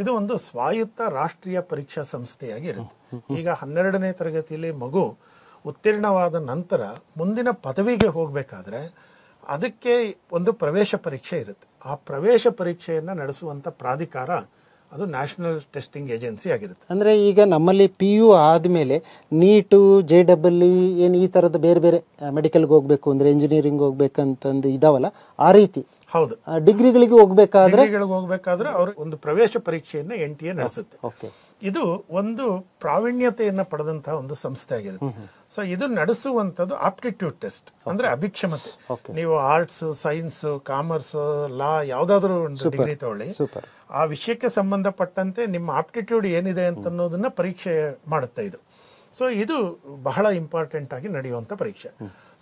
ಇದು ಒಂದು ಸ್ವಾಯತ್ತ ರಾಷ್ಟ್ರೀಯ ಪರೀಕ್ಷಾ ಸಂಸ್ಥೆಯಾಗಿ ಇರುತ್ತೆ ಈಗ ಹನ್ನೆರಡನೇ ತರಗತಿಯಲ್ಲಿ ಮಗು ಉತ್ತೀರ್ಣವಾದ ನಂತರ ಮುಂದಿನ ಪದವಿಗೆ ಹೋಗಬೇಕಾದ್ರೆ ಅದಕ್ಕೆ ಒಂದು ಪ್ರವೇಶ ಪರೀಕ್ಷೆ ಇರುತ್ತೆ ಆ ಪ್ರವೇಶ ಪರೀಕ್ಷೆಯನ್ನು ನಡೆಸುವಂಥ ಪ್ರಾಧಿಕಾರ ಅದು ನ್ಯಾಷನಲ್ ಟೆಸ್ಟಿಂಗ್ ಏಜೆನ್ಸಿ ಆಗಿರುತ್ತೆ ಅಂದರೆ ಈಗ ನಮ್ಮಲ್ಲಿ ಪಿ ಯು ಆದಮೇಲೆ ನೀಟು ಜೆ ಡಬಲ್ ಇ ಏನು ಈ ಥರದ ಬೇರೆ ಬೇರೆ ಮೆಡಿಕಲ್ಗೆ ಹೋಗಬೇಕು ಅಂದರೆ ಇಂಜಿನಿಯರಿಂಗ್ ಹೋಗ್ಬೇಕಂತಂದು ಇದಾವಲ್ಲ ಆ ರೀತಿ ಹೌದು ಡಿಗ್ರಿಗಳಿಗೆ ಹೋಗ್ಬೇಕಾದ್ರೆ ಹೋಗ್ಬೇಕಾದ್ರೆ ಅವ್ರು ಒಂದು ಪ್ರವೇಶ ಪರೀಕ್ಷೆಯನ್ನು ಎನ್ ಟಿ ಎ ನಡೆಸುತ್ತೆ ಓಕೆ ಇದು ಒಂದು ಪ್ರಾವೀಣ್ಯತೆಯನ್ನು ಪಡೆದಂತಹ ಒಂದು ಸಂಸ್ಥೆ ಆಗಿದೆ ಸೊ ಇದು ನಡೆಸುವಂಥದ್ದು ಆಪ್ಟಿಟ್ಯೂಡ್ ಟೆಸ್ಟ್ ಅಂದ್ರೆ ಅಭಿಕ್ಷಮತೆ ನೀವು ಆರ್ಟ್ಸ್ ಸೈನ್ಸ್ ಕಾಮರ್ಸ್ ಲಾ ಯಾವ್ದಾದ್ರು ಒಂದು ಡಿಗ್ರಿ ತಗೊಳ್ಳಿ ಆ ವಿಷಯಕ್ಕೆ ಸಂಬಂಧಪಟ್ಟಂತೆ ನಿಮ್ಮ ಆಪ್ಟಿಟ್ಯೂಡ್ ಏನಿದೆ ಅಂತ ಅನ್ನೋದನ್ನ ಪರೀಕ್ಷೆ ಮಾಡುತ್ತೆ ಇದು ಸೊ ಇದು ಬಹಳ ಇಂಪಾರ್ಟೆಂಟ್ ಆಗಿ ನಡೆಯುವಂಥ ಪರೀಕ್ಷೆ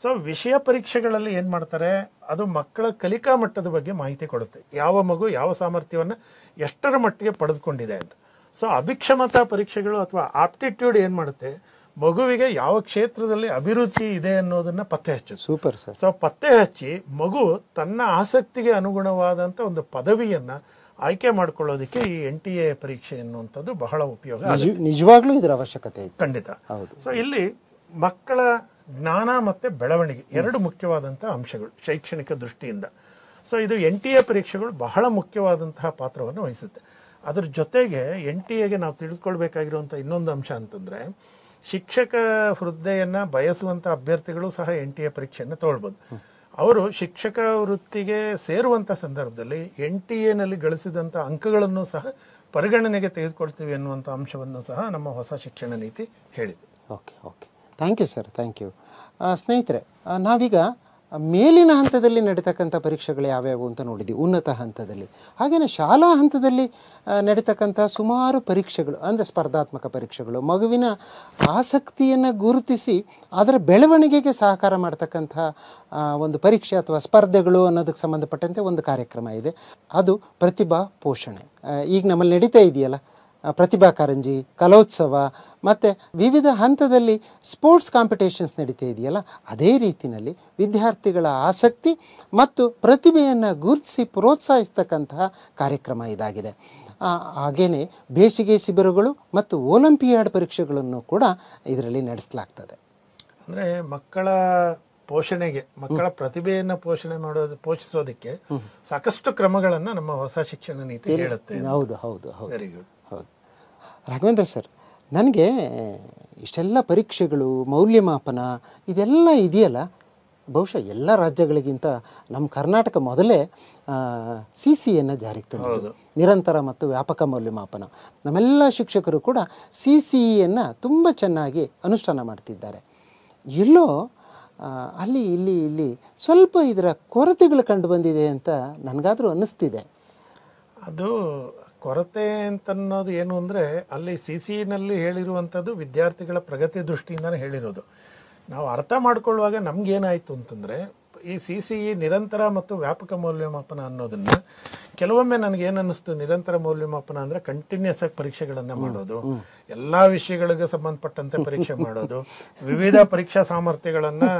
ಸೊ ವಿಷಯ ಪರೀಕ್ಷೆಗಳಲ್ಲಿ ಏನು ಮಾಡ್ತಾರೆ ಅದು ಮಕ್ಕಳ ಕಲಿಕಾ ಮಟ್ಟದ ಬಗ್ಗೆ ಮಾಹಿತಿ ಕೊಡುತ್ತೆ ಯಾವ ಮಗು ಯಾವ ಸಾಮರ್ಥ್ಯವನ್ನು ಎಷ್ಟರ ಮಟ್ಟಿಗೆ ಪಡೆದುಕೊಂಡಿದೆ ಅಂತ ಸೊ ಅಭಿಕ್ಷಮತಾ ಪರೀಕ್ಷೆಗಳು ಅಥವಾ ಆಪ್ಟಿಟ್ಯೂಡ್ ಏನು ಮಾಡುತ್ತೆ ಮಗುವಿಗೆ ಯಾವ ಕ್ಷೇತ್ರದಲ್ಲಿ ಅಭಿವೃದ್ಧಿ ಇದೆ ಅನ್ನೋದನ್ನ ಪತ್ತೆ ಹಚ್ಚು ಸೂಪರ್ ಸರ್ ಸೊ ಪತ್ತೆ ಹಚ್ಚಿ ಮಗು ತನ್ನ ಆಸಕ್ತಿಗೆ ಅನುಗುಣವಾದಂತ ಒಂದು ಪದವಿಯನ್ನ ಆಯ್ಕೆ ಮಾಡ್ಕೊಳ್ಳೋದಕ್ಕೆ ಈ ಎನ್ ಟಿ ಎ ಪರೀಕ್ಷೆ ಎನ್ನುವಂಥದ್ದು ಬಹಳ ಉಪಯೋಗ ನಿಜವಾಗ್ಲೂ ಇದರ ಅವಶ್ಯಕತೆ ಖಂಡಿತ ಸೊ ಇಲ್ಲಿ ಮಕ್ಕಳ ಜ್ಞಾನ ಮತ್ತು ಬೆಳವಣಿಗೆ ಎರಡು ಮುಖ್ಯವಾದಂಥ ಅಂಶಗಳು ಶೈಕ್ಷಣಿಕ ದೃಷ್ಟಿಯಿಂದ ಸೊ ಇದು ಎನ್ ಟಿ ಎ ಪರೀಕ್ಷೆಗಳು ಬಹಳ ಮುಖ್ಯವಾದಂತಹ ಪಾತ್ರವನ್ನು ವಹಿಸುತ್ತೆ ಅದರ ಜೊತೆಗೆ ಎನ್ ಟಿ ಎಗೆ ನಾವು ತಿಳಿದುಕೊಳ್ಬೇಕಾಗಿರುವಂಥ ಇನ್ನೊಂದು ಅಂಶ ಅಂತಂದರೆ ಶಿಕ್ಷಕ ಹುದ್ದೆಯನ್ನು ಬಯಸುವಂಥ ಅಭ್ಯರ್ಥಿಗಳು ಸಹ ಎನ್ ಟಿ ಎ ಪರೀಕ್ಷೆಯನ್ನು ತೊಗೊಳ್ಬೋದು ಅವರು ಶಿಕ್ಷಕ ವೃತ್ತಿಗೆ ಸೇರುವಂಥ ಸಂದರ್ಭದಲ್ಲಿ ಎನ್ ಟಿ ಎನಲ್ಲಿ ಗಳಿಸಿದಂಥ ಅಂಕಗಳನ್ನು ಸಹ ಪರಿಗಣನೆಗೆ ತೆಗೆದುಕೊಳ್ತೀವಿ ಅನ್ನುವಂಥ ಅಂಶವನ್ನು ಸಹ ನಮ್ಮ ಹೊಸ ಶಿಕ್ಷಣ ನೀತಿ ಹೇಳಿದೆ okay okay thank you sir thank you ಸ್ನೇಹಿತರೆ ನಾವೀಗ ಮೇಲಿನ ಹಂತದಲ್ಲಿ ನಡೀತಕ್ಕಂಥ ಪರೀಕ್ಷೆಗಳು ಯಾವ್ಯಾವು ಅಂತ ನೋಡಿದ್ವಿ ಉನ್ನತ ಹಂತದಲ್ಲಿ ಹಾಗೆಯೇ ಶಾಲಾ ಹಂತದಲ್ಲಿ ನಡೀತಕ್ಕಂಥ ಸುಮಾರು ಪರೀಕ್ಷೆಗಳು ಅಂದರೆ ಸ್ಪರ್ಧಾತ್ಮಕ ಪರೀಕ್ಷೆಗಳು ಮಗುವಿನ ಆಸಕ್ತಿಯನ್ನು ಗುರುತಿಸಿ ಅದರ ಬೆಳವಣಿಗೆಗೆ ಸಹಕಾರ ಮಾಡ್ತಕ್ಕಂಥ ಒಂದು ಪರೀಕ್ಷೆ ಅಥವಾ ಸ್ಪರ್ಧೆಗಳು ಅನ್ನೋದಕ್ಕೆ ಸಂಬಂಧಪಟ್ಟಂತೆ ಒಂದು ಕಾರ್ಯಕ್ರಮ ಇದೆ ಅದು ಪ್ರತಿಭಾ ಪೋಷಣೆ ಈಗ ನಮ್ಮಲ್ಲಿ ನಡೀತಾ ಇದೆಯಲ್ಲ ಪ್ರತಿಭಾ ಕಾರಂಜಿ ಕಲೋತ್ಸವ ಮತ್ತು ವಿವಿಧ ಹಂತದಲ್ಲಿ ಸ್ಪೋರ್ಟ್ಸ್ ಕಾಂಪಿಟೇಷನ್ಸ್ ನಡೀತಾ ಇದೆಯಲ್ಲ ಅದೇ ರೀತಿಯಲ್ಲಿ ವಿದ್ಯಾರ್ಥಿಗಳ ಆಸಕ್ತಿ ಮತ್ತು ಪ್ರತಿಭೆಯನ್ನು ಗುರುತಿಸಿ ಪ್ರೋತ್ಸಾಹಿಸ್ತಕ್ಕಂತಹ ಕಾರ್ಯಕ್ರಮ ಇದಾಗಿದೆ ಹಾಗೆಯೇ ಬೇಸಿಗೆ ಶಿಬಿರಗಳು ಮತ್ತು ಒಲಂಪಿಯಾಡ್ ಪರೀಕ್ಷೆಗಳನ್ನು ಕೂಡ ಇದರಲ್ಲಿ ನಡೆಸಲಾಗ್ತದೆ ಅಂದರೆ ಮಕ್ಕಳ ಪೋಷಣೆಗೆ ಮಕ್ಕಳ ಪ್ರತಿಭೆಯನ್ನು ಪೋಷಣೆ ಮಾಡೋದು ಪೋಷಿಸೋದಕ್ಕೆ ಸಾಕಷ್ಟು ಕ್ರಮಗಳನ್ನು ನಮ್ಮ ಹೊಸ ಶಿಕ್ಷಣ ನೀತಿ ಹೇಳುತ್ತೆ ಹೌದು ಹೌದು ವೆರಿ ಗುಡ್ ರಾಘವೇಂದ್ರ ಸರ್ ನನಗೆ ಇಷ್ಟೆಲ್ಲ ಪರೀಕ್ಷೆಗಳು ಮೌಲ್ಯಮಾಪನ ಇದೆಲ್ಲ ಇದೆಯಲ್ಲ ಬಹುಶಃ ಎಲ್ಲ ರಾಜ್ಯಗಳಿಗಿಂತ ನಮ್ಮ ಕರ್ನಾಟಕ ಮೊದಲೇ ಸಿ ಸಿಯನ್ನು ಜಾರಿಗೆ ತಂದಿದೆ ನಿರಂತರ ಮತ್ತು ವ್ಯಾಪಕ ಮೌಲ್ಯಮಾಪನ ನಮ್ಮೆಲ್ಲ ಶಿಕ್ಷಕರು ಕೂಡ ಸಿ ಸಿ ಇಯನ್ನು ತುಂಬ ಚೆನ್ನಾಗಿ ಅನುಷ್ಠಾನ ಮಾಡ್ತಿದ್ದಾರೆ ಎಲ್ಲೋ ಅಲ್ಲಿ ಇಲ್ಲಿ ಇಲ್ಲಿ ಸ್ವಲ್ಪ ಇದರ ಕೊರತೆಗಳು ಕಂಡು ಬಂದಿದೆ ಅಂತ ನನಗಾದರೂ ಅನ್ನಿಸ್ತಿದೆ ಅದು ಕೊರತೆ ಅಂತನ್ನೋದು ಏನು ಅಂದರೆ ಅಲ್ಲಿ ಸಿ ಸಿನಲ್ಲಿ ಹೇಳಿರುವಂಥದ್ದು ವಿದ್ಯಾರ್ಥಿಗಳ ಪ್ರಗತಿ ದೃಷ್ಟಿಯಿಂದನೇ ಹೇಳಿರೋದು ನಾವು ಅರ್ಥ ಮಾಡ್ಕೊಳ್ಳುವಾಗ ನಮಗೇನಾಯಿತು ಅಂತಂದರೆ ಈ ಸಿ ಸಿ ಇ ನಿರಂತರ ಮತ್ತು ವ್ಯಾಪಕ ಮೌಲ್ಯಮಾಪನ ಅನ್ನೋದನ್ನು ಕೆಲವೊಮ್ಮೆ ನನಗೆ ಅನ್ನಿಸ್ತು ನಿರಂತರ ಮೌಲ್ಯಮಾಪನ ಅಂದರೆ ಕಂಟಿನ್ಯೂಸ್ ಆಗಿ ಪರೀಕ್ಷೆಗಳನ್ನು ಮಾಡೋದು ಎಲ್ಲ ವಿಷಯಗಳಿಗೆ ಸಂಬಂಧಪಟ್ಟಂತೆ ಪರೀಕ್ಷೆ ಮಾಡೋದು ವಿವಿಧ ಪರೀಕ್ಷಾ ಸಾಮರ್ಥ್ಯಗಳನ್ನು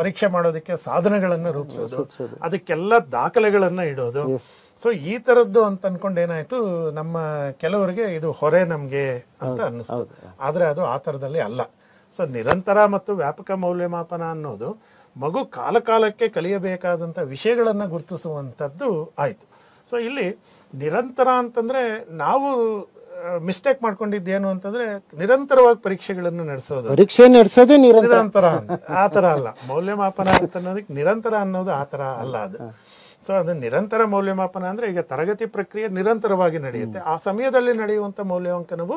ಪರೀಕ್ಷೆ ಮಾಡೋದಕ್ಕೆ ಸಾಧನಗಳನ್ನು ರೂಪಿಸೋದು ಅದಕ್ಕೆಲ್ಲ ದಾಖಲೆಗಳನ್ನು ಇಡೋದು ಸೊ ಈ ತರದ್ದು ಅಂತ ಅನ್ಕೊಂಡ್ ಏನಾಯ್ತು ನಮ್ಮ ಕೆಲವರಿಗೆ ಇದು ಹೊರೆ ನಮ್ಗೆ ಅಂತ ಅನ್ನಿಸ್ತು ಆದ್ರೆ ಅದು ಆ ತರದಲ್ಲಿ ಅಲ್ಲ ಸೊ ನಿರಂತರ ಮತ್ತು ವ್ಯಾಪಕ ಮೌಲ್ಯಮಾಪನ ಅನ್ನೋದು ಮಗು ಕಾಲಕಾಲಕ್ಕೆ ಕಲಿಯಬೇಕಾದಂತ ವಿಷಯಗಳನ್ನು ಗುರುತಿಸುವಂತದ್ದು ಆಯಿತು ಸೊ ಇಲ್ಲಿ ನಿರಂತರ ಅಂತಂದ್ರೆ ನಾವು ಮಿಸ್ಟೇಕ್ ಮಾಡ್ಕೊಂಡಿದ್ದೇನು ಅಂತಂದ್ರೆ ನಿರಂತರವಾಗಿ ಪರೀಕ್ಷೆಗಳನ್ನು ನಡೆಸೋದು ಪರೀಕ್ಷೆ ನಡೆಸೋದೇ ನಿರಂತರ ಆ ತರ ಅಲ್ಲ ಮೌಲ್ಯಮಾಪನ ಅಂತ ಅನ್ನೋದಕ್ಕೆ ನಿರಂತರ ಅನ್ನೋದು ಆ ಅಲ್ಲ ಅದು ಸೊ ಅದು ನಿರಂತರ ಮೌಲ್ಯಮಾಪನ ಅಂದರೆ ಈಗ ತರಗತಿ ಪ್ರಕ್ರಿಯೆ ನಿರಂತರವಾಗಿ ನಡೆಯುತ್ತೆ ಆ ಸಮಯದಲ್ಲಿ ನಡೆಯುವಂಥ ಮೌಲ್ಯಾಂಕನವು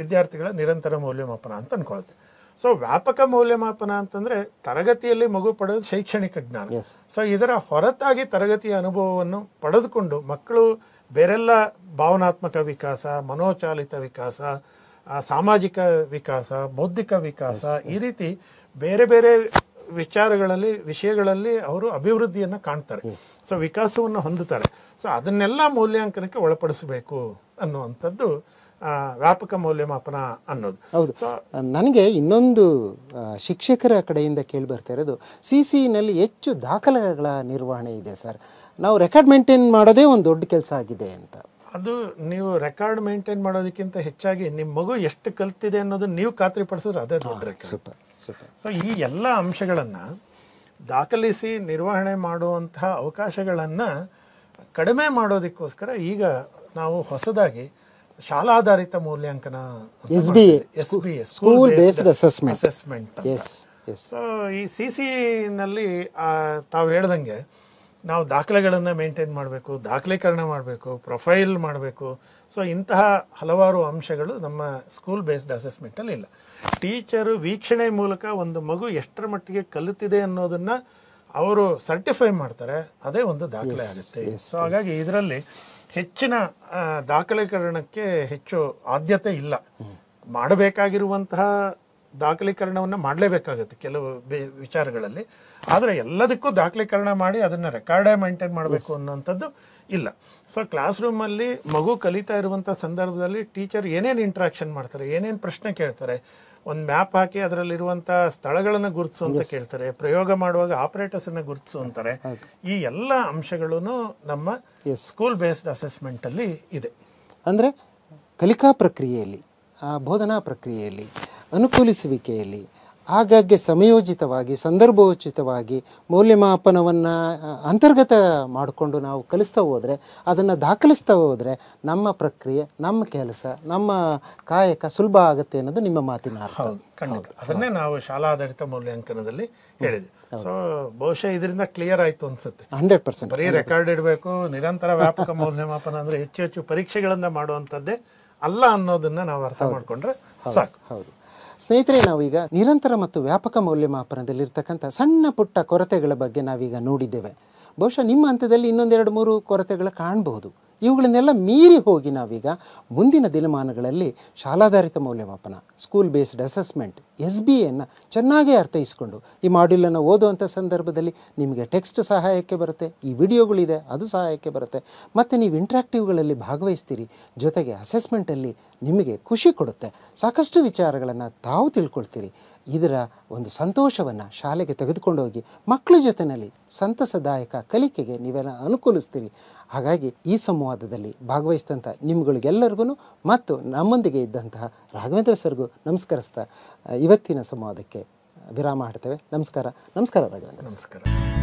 ವಿದ್ಯಾರ್ಥಿಗಳ ನಿರಂತರ ಮೌಲ್ಯಮಾಪನ ಅಂತ ಅನ್ಕೊಳ್ತೆ ಸೊ ವ್ಯಾಪಕ ಮೌಲ್ಯಮಾಪನ ಅಂತಂದ್ರೆ ತರಗತಿಯಲ್ಲಿ ಮಗು ಪಡೆದ ಶೈಕ್ಷಣಿಕ ಜ್ಞಾನ ಸೊ ಇದರ ಹೊರತಾಗಿ ತರಗತಿಯ ಅನುಭವವನ್ನು ಪಡೆದುಕೊಂಡು ಮಕ್ಕಳು ಬೇರೆಲ್ಲ ಭಾವನಾತ್ಮಕ ವಿಕಾಸ ಮನೋಚಾಲಿತ ವಿಕಾಸ ಸಾಮಾಜಿಕ ವಿಕಾಸ ಬೌದ್ಧಿಕ ವಿಕಾಸ ಈ ರೀತಿ ಬೇರೆ ಬೇರೆ ವಿಚಾರಗಳಲ್ಲಿ ವಿಷಯಗಳಲ್ಲಿ ಅವರು ಅಭಿವೃದ್ಧಿಯನ್ನು ಕಾಣ್ತಾರೆ ಸೊ ವಿಕಾಸವನ್ನು ಹೊಂದುತ್ತಾರೆ ಸೊ ಅದನ್ನೆಲ್ಲ ಮೌಲ್ಯಾಂಕನಕ್ಕೆ ಒಳಪಡಿಸಬೇಕು ಅನ್ನುವಂಥದ್ದು ವ್ಯಾಪಕ ಮೌಲ್ಯಮಾಪನ ಅನ್ನೋದು ಹೌದು ನನಗೆ ಇನ್ನೊಂದು ಶಿಕ್ಷಕರ ಕಡೆಯಿಂದ ಕೇಳಿ ಬರ್ತಾ ಇರೋದು ಸಿ ಸಿನಲ್ಲಿ ಹೆಚ್ಚು ದಾಖಲೆಗಳ ನಿರ್ವಹಣೆ ಇದೆ ಸರ್ ನಾವು ರೆಕಾರ್ಡ್ ಮೇಂಟೈನ್ ಮಾಡೋದೇ ಒಂದು ದೊಡ್ಡ ಕೆಲಸ ಆಗಿದೆ ಅಂತ ಅದು ನೀವು ರೆಕಾರ್ಡ್ ಮೇಂಟೈನ್ ಮಾಡೋದಕ್ಕಿಂತ ಹೆಚ್ಚಾಗಿ ನಿಮ್ಮ ಮಗು ಎಷ್ಟು ಕಲ್ತಿದೆ ಅನ್ನೋದನ್ನ ನೀವು ಪಡಿಸಿದ್ರೆ ಅದೇ ದೊಡ್ಡ ಸೂಪರ್ ಸೊ ಈ ಎಲ್ಲ ಅಂಶಗಳನ್ನು ದಾಖಲಿಸಿ ನಿರ್ವಹಣೆ ಮಾಡುವಂತಹ ಅವಕಾಶಗಳನ್ನು ಕಡಿಮೆ ಮಾಡೋದಕ್ಕೋಸ್ಕರ ಈಗ ನಾವು ಹೊಸದಾಗಿ ಶಾಲಾಧಾರಿತ ಮೌಲ್ಯಾಂಕನ S B S B S school based assessment assessment so ಈ ಸಿ e ನಲ್ಲಿ ತಾವು ಹೇಳ್ದಂಗೆ ನಾವು ದಾಖಲೆಗಳನ್ನು ಮೇಂಟೈನ್ ಮಾಡಬೇಕು ದಾಖಲೀಕರಣ ಮಾಡಬೇಕು ಪ್ರೊಫೈಲ್ ಮಾಡಬೇಕು ಸೊ ಇಂತಹ ಹಲವಾರು ಅಂಶಗಳು ನಮ್ಮ ಸ್ಕೂಲ್ ಬೇಸ್ಡ್ ಅಸೆಸ್ಮೆಂಟಲ್ಲಿ ಇಲ್ಲ ಟೀಚರು ವೀಕ್ಷಣೆ ಮೂಲಕ ಒಂದು ಮಗು ಎಷ್ಟರ ಮಟ್ಟಿಗೆ ಕಲಿತಿದೆ ಅನ್ನೋದನ್ನು ಅವರು ಸರ್ಟಿಫೈ ಮಾಡ್ತಾರೆ ಅದೇ ಒಂದು ದಾಖಲೆ ಆಗುತ್ತೆ ಸೊ ಹಾಗಾಗಿ ಇದರಲ್ಲಿ ಹೆಚ್ಚಿನ ದಾಖಲೀಕರಣಕ್ಕೆ ಹೆಚ್ಚು ಆದ್ಯತೆ ಇಲ್ಲ ಮಾಡಬೇಕಾಗಿರುವಂತಹ ದಾಖಲೀಕರಣವನ್ನು ಮಾಡಲೇಬೇಕಾಗುತ್ತೆ ಕೆಲವು ವಿಚಾರಗಳಲ್ಲಿ ಆದರೆ ಎಲ್ಲದಕ್ಕೂ ದಾಖಲೀಕರಣ ಮಾಡಿ ಅದನ್ನು ರೆಕಾರ್ಡೇ ಮೈಂಟೈನ್ ಮಾಡಬೇಕು ಅನ್ನೋಂಥದ್ದು ಇಲ್ಲ ಸೊ ಕ್ಲಾಸ್ ರೂಮಲ್ಲಿ ಮಗು ಕಲಿತಾ ಇರುವಂಥ ಸಂದರ್ಭದಲ್ಲಿ ಟೀಚರ್ ಏನೇನು ಇಂಟ್ರಾಕ್ಷನ್ ಮಾಡ್ತಾರೆ ಏನೇನು ಪ್ರಶ್ನೆ ಕೇಳ್ತಾರೆ ಒಂದು ಮ್ಯಾಪ್ ಹಾಕಿ ಅದರಲ್ಲಿರುವಂಥ ಸ್ಥಳಗಳನ್ನು ಗುರುತಿಸು ಅಂತ ಕೇಳ್ತಾರೆ ಪ್ರಯೋಗ ಮಾಡುವಾಗ ಆಪರೇಟರ್ಸನ್ನು ಗುರುತಿಸು ಅಂತಾರೆ ಈ ಎಲ್ಲ ಅಂಶಗಳೂ ನಮ್ಮ ಸ್ಕೂಲ್ ಬೇಸ್ಡ್ ಅಸೆಸ್ಮೆಂಟಲ್ಲಿ ಇದೆ ಅಂದರೆ ಕಲಿಕಾ ಪ್ರಕ್ರಿಯೆಯಲ್ಲಿ ಆ ಬೋಧನಾ ಪ್ರಕ್ರಿಯೆಯಲ್ಲಿ ಅನುಕೂಲಿಸುವಿಕೆಯಲ್ಲಿ ಆಗಾಗ್ಗೆ ಸಮಯೋಚಿತವಾಗಿ ಸಂದರ್ಭೋಚಿತವಾಗಿ ಮೌಲ್ಯಮಾಪನವನ್ನು ಅಂತರ್ಗತ ಮಾಡಿಕೊಂಡು ನಾವು ಕಲಿಸ್ತಾ ಹೋದರೆ ಅದನ್ನು ದಾಖಲಿಸ್ತಾ ಹೋದರೆ ನಮ್ಮ ಪ್ರಕ್ರಿಯೆ ನಮ್ಮ ಕೆಲಸ ನಮ್ಮ ಕಾಯಕ ಸುಲಭ ಆಗುತ್ತೆ ಅನ್ನೋದು ನಿಮ್ಮ ಮಾತಿನ ಖಂಡಿತ ಅದನ್ನೇ ನಾವು ಆಧಾರಿತ ಮೌಲ್ಯಾಂಕನದಲ್ಲಿ ಹೇಳಿದ್ವಿ ಸೊ ಬಹುಶಃ ಇದರಿಂದ ಕ್ಲಿಯರ್ ಆಯಿತು ಅನ್ಸುತ್ತೆ ಹಂಡ್ರೆಡ್ ಪರ್ಸೆಂಟ್ ಬರೀ ರೆಕಾರ್ಡ್ ಇಡಬೇಕು ನಿರಂತರ ವ್ಯಾಪಕ ಮೌಲ್ಯಮಾಪನ ಅಂದರೆ ಹೆಚ್ಚು ಹೆಚ್ಚು ಪರೀಕ್ಷೆಗಳನ್ನು ಮಾಡುವಂಥದ್ದೇ ಅಲ್ಲ ಅನ್ನೋದನ್ನು ನಾವು ಅರ್ಥ ಮಾಡಿಕೊಂಡ್ರೆ ಸಾಕು ಹೌದು ಸ್ನೇಹಿತರೆ ನಾವೀಗ ನಿರಂತರ ಮತ್ತು ವ್ಯಾಪಕ ಮೌಲ್ಯಮಾಪನದಲ್ಲಿ ಸಣ್ಣ ಪುಟ್ಟ ಕೊರತೆಗಳ ಬಗ್ಗೆ ನಾವೀಗ ನೋಡಿದ್ದೇವೆ ಬಹುಶಃ ನಿಮ್ಮ ಹಂತದಲ್ಲಿ ಇನ್ನೊಂದೆರಡು ಮೂರು ಕೊರತೆಗಳು ಕಾಣಬಹುದು ಇವುಗಳನ್ನೆಲ್ಲ ಮೀರಿ ಹೋಗಿ ನಾವೀಗ ಮುಂದಿನ ದಿನಮಾನಗಳಲ್ಲಿ ಶಾಲಾಧಾರಿತ ಮೌಲ್ಯಮಾಪನ school based assessment S B ಎನ್ನು ಚೆನ್ನಾಗೇ ಅರ್ಥೈಸಿಕೊಂಡು ಈ ಮಾಡ್ಯೂಲನ್ನು ಓದುವಂಥ ಸಂದರ್ಭದಲ್ಲಿ ನಿಮಗೆ ಟೆಕ್ಸ್ಟ್ ಸಹಾಯಕ್ಕೆ ಬರುತ್ತೆ ಈ ವಿಡಿಯೋಗಳಿದೆ ಅದು ಸಹಾಯಕ್ಕೆ ಬರುತ್ತೆ ಮತ್ತು ನೀವು ಇಂಟ್ರಾಕ್ಟಿವ್ಗಳಲ್ಲಿ ಭಾಗವಹಿಸ್ತೀರಿ ಜೊತೆಗೆ ಅಸೆಸ್ಮೆಂಟಲ್ಲಿ ನಿಮಗೆ ಖುಷಿ ಕೊಡುತ್ತೆ ಸಾಕಷ್ಟು ವಿಚಾರಗಳನ್ನು ತಾವು ತಿಳ್ಕೊಳ್ತೀರಿ ಇದರ ಒಂದು ಸಂತೋಷವನ್ನು ಶಾಲೆಗೆ ತೆಗೆದುಕೊಂಡು ಹೋಗಿ ಮಕ್ಕಳ ಜೊತೆಯಲ್ಲಿ ಸಂತಸದಾಯಕ ಕಲಿಕೆಗೆ ನೀವೆಲ್ಲ ಅನುಕೂಲಿಸ್ತೀರಿ ಹಾಗಾಗಿ ಈ ಸಂವಾದದಲ್ಲಿ ಭಾಗವಹಿಸಿದಂಥ ನಿಮ್ಗಳಿಗೆಲ್ಲರಿಗೂ ಮತ್ತು ನಮ್ಮೊಂದಿಗೆ ಇದ್ದಂತಹ ರಾಘವೇಂದ್ರ ಸರ್ಗೂ ನಮಸ್ಕರಿಸ್ತಾ ಇವತ್ತಿನ ಸಂವಾದಕ್ಕೆ ವಿರಾಮ ಹಾಡ್ತೇವೆ ನಮಸ್ಕಾರ ನಮಸ್ಕಾರ ರಾಘವೇಂದ್ರ ನಮಸ್ಕಾರ